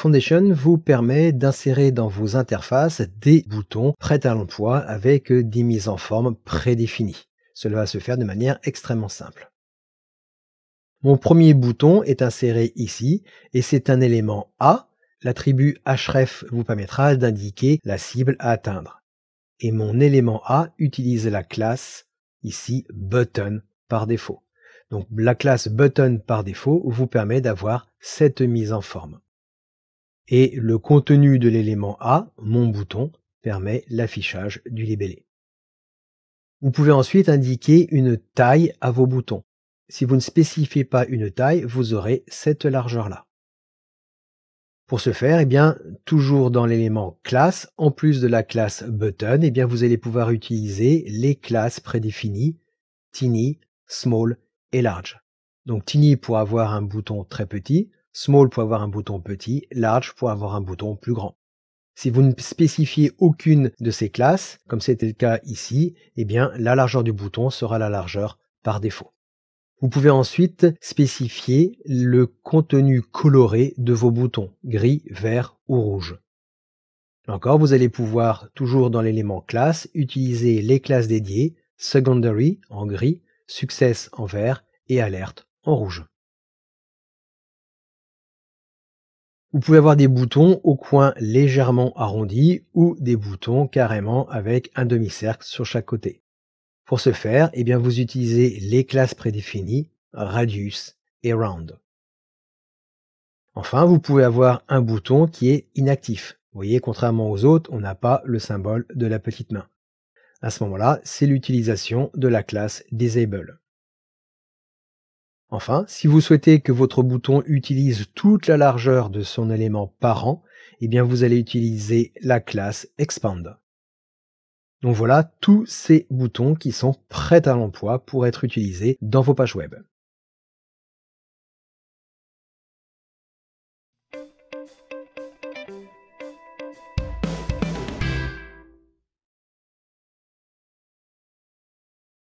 Foundation vous permet d'insérer dans vos interfaces des boutons prêts à l'emploi avec euh, des mises en forme prédéfinies. Cela va se faire de manière extrêmement simple. Mon premier bouton est inséré ici et c'est un élément A. L'attribut href vous permettra d'indiquer la cible à atteindre. Et mon élément A utilise la classe ici button par défaut. Donc la classe button par défaut vous permet d'avoir cette mise en forme et le contenu de l'élément A, mon bouton, permet l'affichage du libellé. Vous pouvez ensuite indiquer une taille à vos boutons. Si vous ne spécifiez pas une taille, vous aurez cette largeur-là. Pour ce faire, eh bien, toujours dans l'élément classe, en plus de la classe button, eh bien, vous allez pouvoir utiliser les classes prédéfinies tiny, small et large. Donc tiny pour avoir un bouton très petit, Small pour avoir un bouton petit, large pour avoir un bouton plus grand. Si vous ne spécifiez aucune de ces classes, comme c'était le cas ici, eh bien la largeur du bouton sera la largeur par défaut. Vous pouvez ensuite spécifier le contenu coloré de vos boutons, gris, vert ou rouge. Encore, vous allez pouvoir, toujours dans l'élément classe, utiliser les classes dédiées, secondary en gris, success en vert et alerte en rouge. Vous pouvez avoir des boutons au coin légèrement arrondis ou des boutons carrément avec un demi-cercle sur chaque côté. Pour ce faire, eh bien, vous utilisez les classes prédéfinies radius et round. Enfin, vous pouvez avoir un bouton qui est inactif. Vous voyez, contrairement aux autres, on n'a pas le symbole de la petite main. À ce moment-là, c'est l'utilisation de la classe Disable. Enfin, si vous souhaitez que votre bouton utilise toute la largeur de son élément parent, eh bien vous allez utiliser la classe Expand. Donc voilà tous ces boutons qui sont prêts à l'emploi pour être utilisés dans vos pages web.